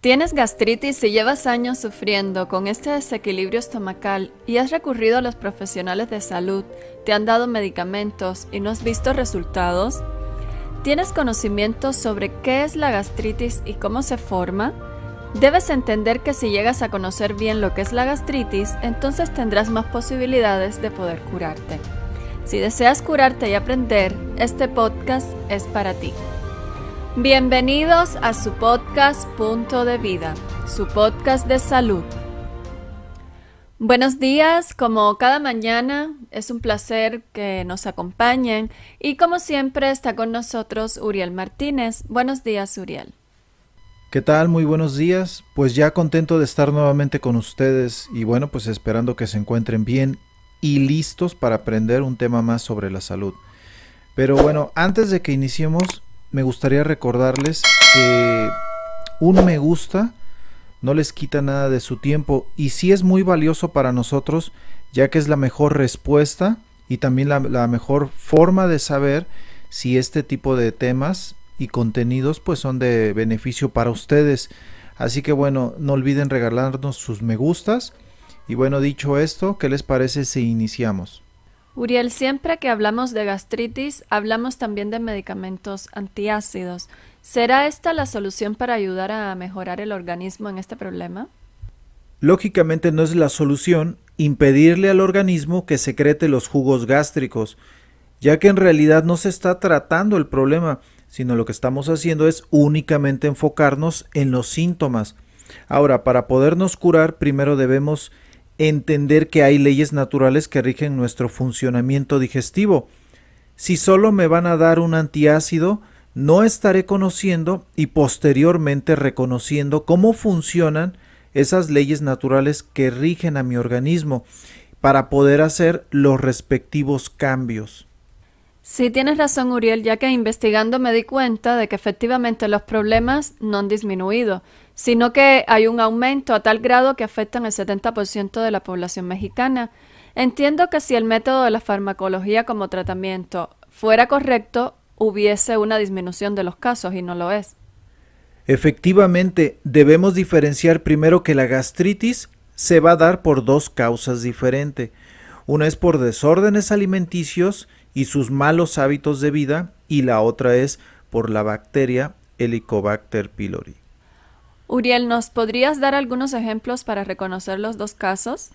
¿Tienes gastritis y llevas años sufriendo con este desequilibrio estomacal y has recurrido a los profesionales de salud, te han dado medicamentos y no has visto resultados? ¿Tienes conocimiento sobre qué es la gastritis y cómo se forma? Debes entender que si llegas a conocer bien lo que es la gastritis, entonces tendrás más posibilidades de poder curarte. Si deseas curarte y aprender, este podcast es para ti. Bienvenidos a su podcast Punto de Vida, su podcast de salud. Buenos días, como cada mañana es un placer que nos acompañen y como siempre está con nosotros Uriel Martínez. Buenos días, Uriel. ¿Qué tal? Muy buenos días. Pues ya contento de estar nuevamente con ustedes y bueno, pues esperando que se encuentren bien y listos para aprender un tema más sobre la salud. Pero bueno, antes de que iniciemos, me gustaría recordarles que un me gusta no les quita nada de su tiempo y sí es muy valioso para nosotros ya que es la mejor respuesta y también la, la mejor forma de saber si este tipo de temas y contenidos pues son de beneficio para ustedes. Así que bueno, no olviden regalarnos sus me gustas y bueno, dicho esto, ¿qué les parece si iniciamos? Uriel, siempre que hablamos de gastritis, hablamos también de medicamentos antiácidos. ¿Será esta la solución para ayudar a mejorar el organismo en este problema? Lógicamente no es la solución impedirle al organismo que secrete los jugos gástricos, ya que en realidad no se está tratando el problema, sino lo que estamos haciendo es únicamente enfocarnos en los síntomas. Ahora, para podernos curar, primero debemos entender que hay leyes naturales que rigen nuestro funcionamiento digestivo. Si solo me van a dar un antiácido, no estaré conociendo y posteriormente reconociendo cómo funcionan esas leyes naturales que rigen a mi organismo para poder hacer los respectivos cambios. Sí, tienes razón, Uriel, ya que investigando me di cuenta de que efectivamente los problemas no han disminuido, sino que hay un aumento a tal grado que afectan el 70% de la población mexicana. Entiendo que si el método de la farmacología como tratamiento fuera correcto, hubiese una disminución de los casos y no lo es. Efectivamente, debemos diferenciar primero que la gastritis se va a dar por dos causas diferentes. Una es por desórdenes alimenticios y sus malos hábitos de vida y la otra es por la bacteria Helicobacter pylori. Uriel, ¿nos podrías dar algunos ejemplos para reconocer los dos casos?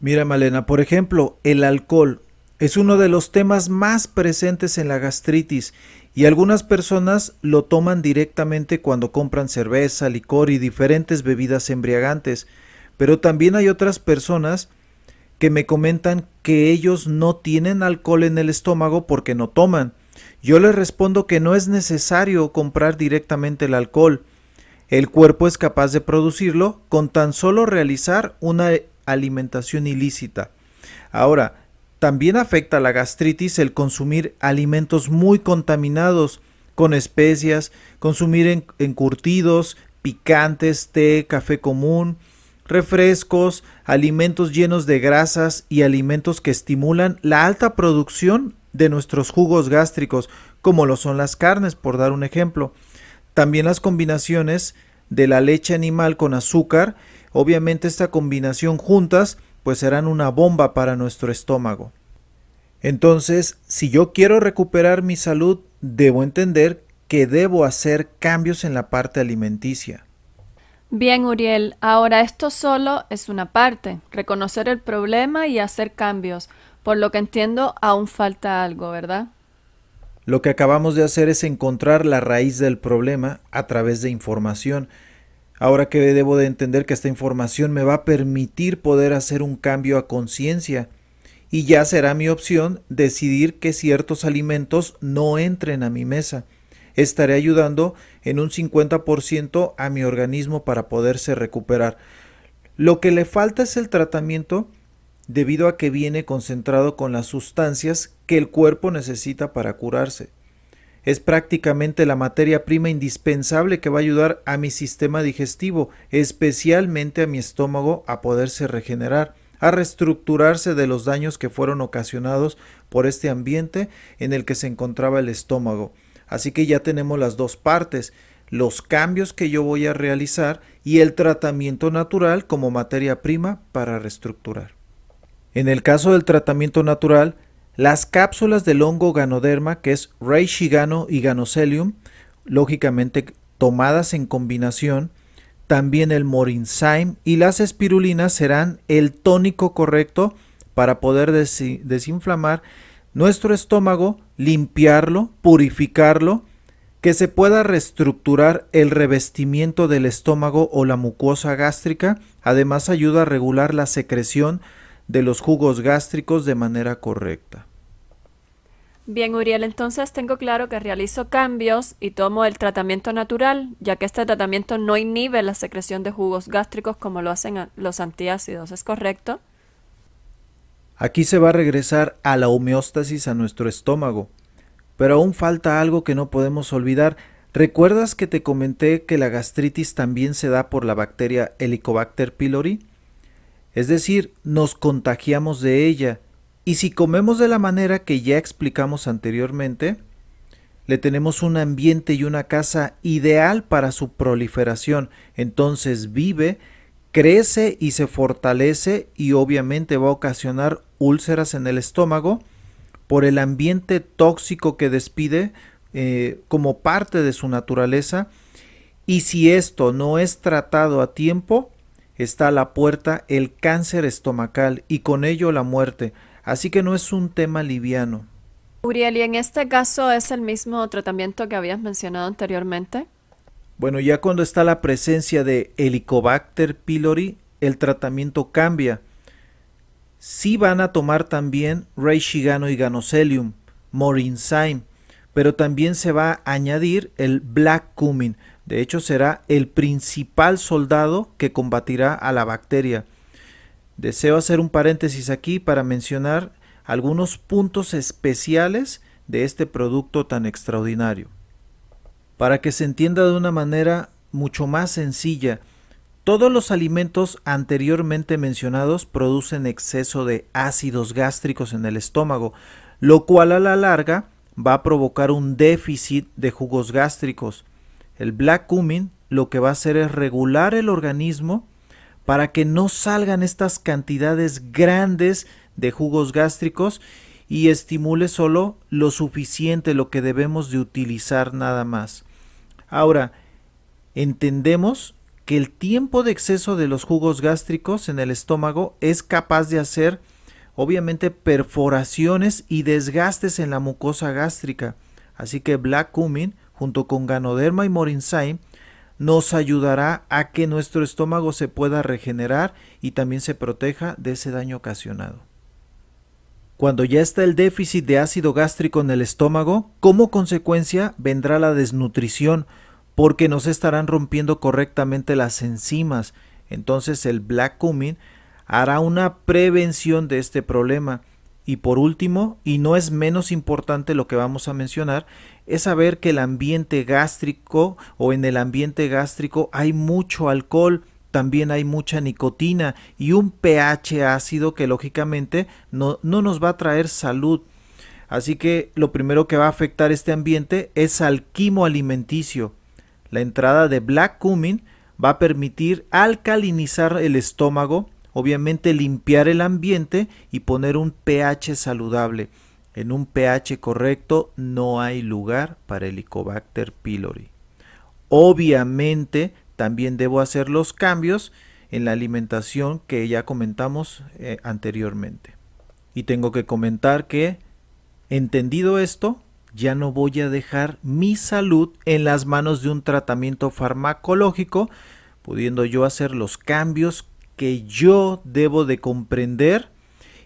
Mira, Malena, por ejemplo, el alcohol es uno de los temas más presentes en la gastritis y algunas personas lo toman directamente cuando compran cerveza, licor y diferentes bebidas embriagantes, pero también hay otras personas que me comentan que ellos no tienen alcohol en el estómago porque no toman. Yo les respondo que no es necesario comprar directamente el alcohol. El cuerpo es capaz de producirlo con tan solo realizar una alimentación ilícita. Ahora, también afecta a la gastritis el consumir alimentos muy contaminados con especias, consumir encurtidos, picantes, té, café común, refrescos, alimentos llenos de grasas y alimentos que estimulan la alta producción de nuestros jugos gástricos, como lo son las carnes, por dar un ejemplo. También las combinaciones de la leche animal con azúcar, obviamente esta combinación juntas, pues serán una bomba para nuestro estómago. Entonces, si yo quiero recuperar mi salud, debo entender que debo hacer cambios en la parte alimenticia. Bien, Uriel, ahora esto solo es una parte, reconocer el problema y hacer cambios. Por lo que entiendo, aún falta algo, ¿verdad? Lo que acabamos de hacer es encontrar la raíz del problema a través de información. Ahora que debo de entender que esta información me va a permitir poder hacer un cambio a conciencia y ya será mi opción decidir que ciertos alimentos no entren a mi mesa estaré ayudando en un 50% a mi organismo para poderse recuperar. Lo que le falta es el tratamiento debido a que viene concentrado con las sustancias que el cuerpo necesita para curarse. Es prácticamente la materia prima indispensable que va a ayudar a mi sistema digestivo, especialmente a mi estómago, a poderse regenerar, a reestructurarse de los daños que fueron ocasionados por este ambiente en el que se encontraba el estómago. Así que ya tenemos las dos partes, los cambios que yo voy a realizar y el tratamiento natural como materia prima para reestructurar. En el caso del tratamiento natural, las cápsulas del hongo ganoderma, que es Reishigano y Ganocelium, lógicamente tomadas en combinación, también el morinzaim y las espirulinas serán el tónico correcto para poder desinflamar nuestro estómago limpiarlo, purificarlo, que se pueda reestructurar el revestimiento del estómago o la mucosa gástrica, además ayuda a regular la secreción de los jugos gástricos de manera correcta. Bien, Uriel, entonces tengo claro que realizo cambios y tomo el tratamiento natural, ya que este tratamiento no inhibe la secreción de jugos gástricos como lo hacen los antiácidos, ¿es correcto? Aquí se va a regresar a la homeostasis a nuestro estómago. Pero aún falta algo que no podemos olvidar. ¿Recuerdas que te comenté que la gastritis también se da por la bacteria Helicobacter pylori? Es decir, nos contagiamos de ella. Y si comemos de la manera que ya explicamos anteriormente, le tenemos un ambiente y una casa ideal para su proliferación. Entonces vive crece y se fortalece y obviamente va a ocasionar úlceras en el estómago por el ambiente tóxico que despide eh, como parte de su naturaleza y si esto no es tratado a tiempo está a la puerta el cáncer estomacal y con ello la muerte así que no es un tema liviano Uriel, ¿y en este caso es el mismo tratamiento que habías mencionado anteriormente? Bueno, ya cuando está la presencia de Helicobacter pylori, el tratamiento cambia. Sí van a tomar también Reishigano y Ganocelium, Morinzyme, pero también se va a añadir el Black Cumin. De hecho, será el principal soldado que combatirá a la bacteria. Deseo hacer un paréntesis aquí para mencionar algunos puntos especiales de este producto tan extraordinario para que se entienda de una manera mucho más sencilla. Todos los alimentos anteriormente mencionados producen exceso de ácidos gástricos en el estómago, lo cual a la larga va a provocar un déficit de jugos gástricos. El black cumin lo que va a hacer es regular el organismo para que no salgan estas cantidades grandes de jugos gástricos y estimule solo lo suficiente, lo que debemos de utilizar nada más. Ahora, entendemos que el tiempo de exceso de los jugos gástricos en el estómago es capaz de hacer, obviamente, perforaciones y desgastes en la mucosa gástrica. Así que Black Cumin, junto con Ganoderma y Morinzyme, nos ayudará a que nuestro estómago se pueda regenerar y también se proteja de ese daño ocasionado. Cuando ya está el déficit de ácido gástrico en el estómago, como consecuencia vendrá la desnutrición, porque nos estarán rompiendo correctamente las enzimas. Entonces el black cumin hará una prevención de este problema. Y por último, y no es menos importante lo que vamos a mencionar, es saber que el ambiente gástrico o en el ambiente gástrico hay mucho alcohol, también hay mucha nicotina y un pH ácido que lógicamente no, no nos va a traer salud. Así que lo primero que va a afectar este ambiente es al quimo alimenticio. La entrada de black cumin va a permitir alcalinizar el estómago, obviamente limpiar el ambiente y poner un pH saludable. En un pH correcto no hay lugar para Helicobacter pylori. Obviamente también debo hacer los cambios en la alimentación que ya comentamos eh, anteriormente. Y tengo que comentar que, entendido esto, ya no voy a dejar mi salud en las manos de un tratamiento farmacológico, pudiendo yo hacer los cambios que yo debo de comprender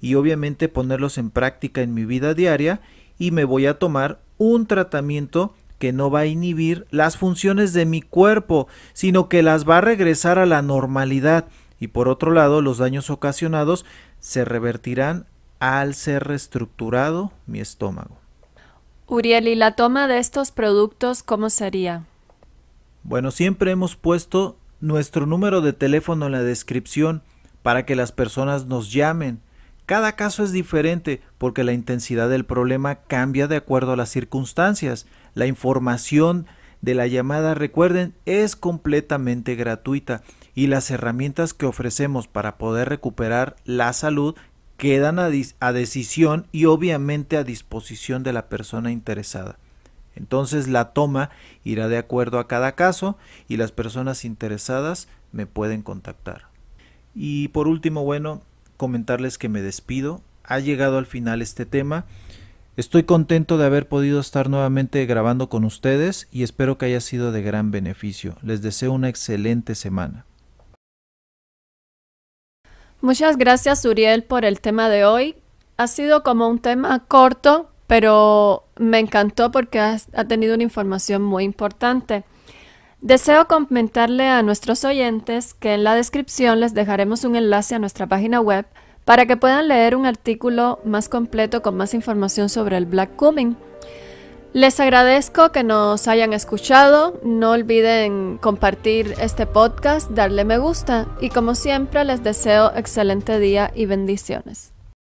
y obviamente ponerlos en práctica en mi vida diaria y me voy a tomar un tratamiento que no va a inhibir las funciones de mi cuerpo, sino que las va a regresar a la normalidad y por otro lado los daños ocasionados se revertirán al ser reestructurado mi estómago. Uriel, ¿y la toma de estos productos cómo sería? Bueno, siempre hemos puesto nuestro número de teléfono en la descripción para que las personas nos llamen. Cada caso es diferente porque la intensidad del problema cambia de acuerdo a las circunstancias. La información de la llamada, recuerden, es completamente gratuita y las herramientas que ofrecemos para poder recuperar la salud quedan a, a, decisión y obviamente a disposición de la persona interesada. Entonces la toma irá de acuerdo a cada caso y las personas interesadas me pueden contactar. Y por último, bueno, comentarles que me despido. Ha llegado al final este tema. Estoy contento de haber podido estar nuevamente grabando con ustedes y espero que haya sido de gran beneficio. Les deseo una excelente semana. Muchas gracias Uriel por el tema de hoy. Ha sido como un tema corto, pero me encantó porque ha tenido una información muy importante. Deseo comentarle a nuestros oyentes que en la descripción les dejaremos un enlace a nuestra página web para que puedan leer un artículo más completo con más información sobre el Black Cumming. Les agradezco que nos hayan escuchado, no olviden compartir este podcast, darle me gusta y como siempre les deseo excelente día y bendiciones.